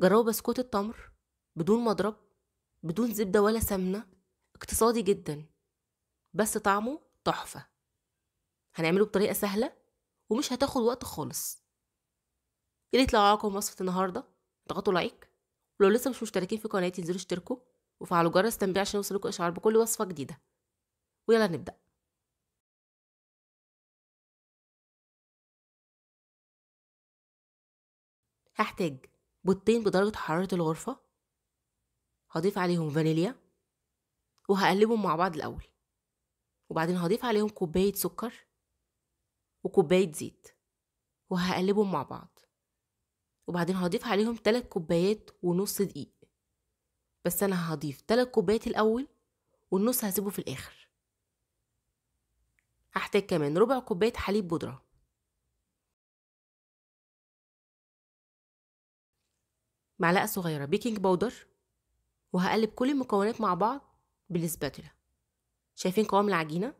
جربوا بسكوت التمر بدون مضرب بدون زبدة ولا سمنة اقتصادي جدا بس طعمه تحفة هنعمله بطريقة سهلة ومش هتاخد وقت خالص ياريت لو عجبكم وصفة النهاردة اضغطوا لايك ولو لسه مش مشتركين في قناتي انزلوا اشتركوا وفعلوا جرس التنبيه عشان يوصلكوا اشعار بكل وصفة جديدة ويلا نبدأ هحتاج بيضتين بدرجة حرارة الغرفة هضيف عليهم فانيليا وهقلبهم مع بعض الأول وبعدين هضيف عليهم كوباية سكر وكوباية زيت وهقلبهم مع بعض وبعدين هضيف عليهم تلات كوبايات ونص دقيق بس أنا هضيف تلات كوبايات الأول والنص هسيبه في الآخر هحتاج كمان ربع كوباية حليب بودرة معلقة صغيرة بيكنج بودر وهقلب كل المكونات مع بعض بالسباتولا شايفين قوام العجينة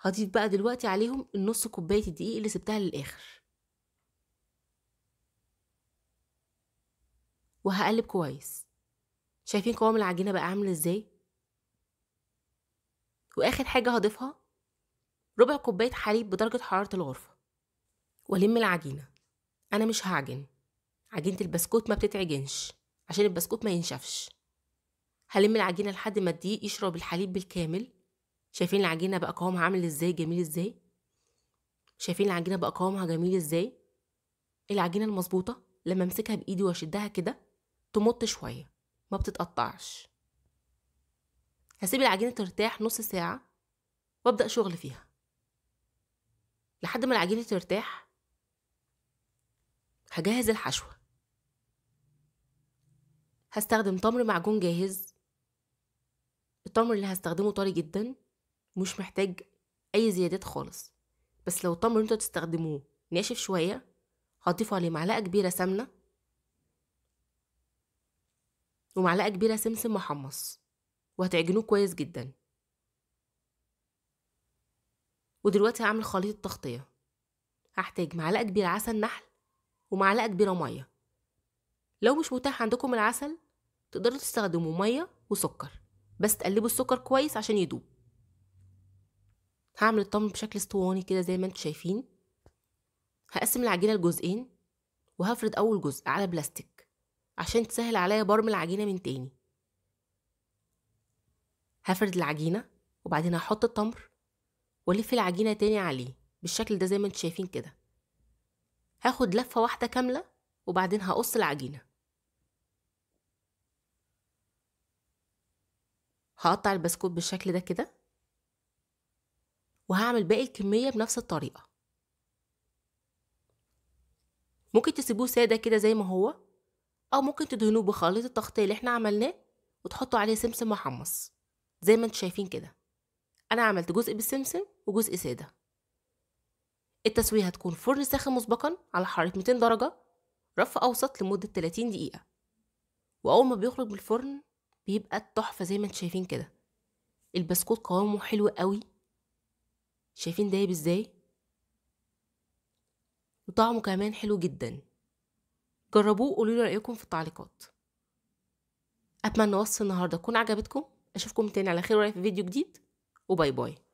هضيف بقى دلوقتي عليهم النص كوباية الدقيق اللي سبتها للآخر وهقلب كويس شايفين قوام العجينة بقى عامل ازاي واخر حاجة هضيفها ربع كوباية حليب بدرجة حرارة الغرفة والم العجينة انا مش هعجن عجينة البسكوت ما بتتعجنش عشان البسكوت ما ينشفش هلم العجينة لحد ما الدقيق يشرب الحليب بالكامل شايفين العجينة بقى قوامها عامل ازاي جميل ازاي شايفين العجينة بقى قوامها جميل ازاي العجينة المظبوطة لما امسكها بايدي واشدها كده تمط شوية ما بتتقطعش هسيب العجينة ترتاح نص ساعة وابدأ شغل فيها لحد ما العجينة ترتاح هجهز الحشوة هستخدم تمر معجون جاهز التمر اللي هستخدمه طري جدا مش محتاج اي زيادات خالص بس لو التمر انتوا تستخدموه ناشف شويه هضيفوا عليه معلقه كبيره سمنه ومعلقه كبيره سمسم محمص وهتعجنوه كويس جدا ودلوقتي هعمل خليط التغطيه هحتاج معلقه كبيره عسل نحل ومعلقه كبيره ميه لو مش متاح عندكم العسل تقدروا تستخدموا ميه وسكر بس تقلبوا السكر كويس عشان يدوب هعمل الطمن بشكل اسطواني كده زي ما انتوا شايفين هقسم العجينه لجزئين وهفرد اول جزء على بلاستيك عشان تسهل عليا برم العجينه من تاني هفرد العجينه وبعدين هحط التمر والف العجينه تاني عليه بالشكل ده زي ما انتوا شايفين كده هاخد لفه واحده كامله وبعدين هقص العجينه هقطع البسكوت بالشكل ده كده وهعمل باقي الكمية بنفس الطريقة ممكن تسيبوه سادة كده زي ما هو أو ممكن تدهنوه بخليط التغطية اللي احنا عملناه وتحطوا عليه سمسم محمص زي ما انتوا شايفين كده أنا عملت جزء بالسمسم وجزء سادة التسوية هتكون فرن ساخن مسبقا على حرارة 200 درجة رف أوسط لمدة 30 دقيقة وأول ما بيخرج من الفرن بيبقى التحفه زي ما انتوا شايفين كده البسكوت قوامه حلو قوي شايفين دايب ازاي وطعمه كمان حلو جدا جربوه قولوا لي رايكم في التعليقات اتمنى وصف النهارده تكون عجبتكم اشوفكم تاني على خير وراي في فيديو جديد وباي باي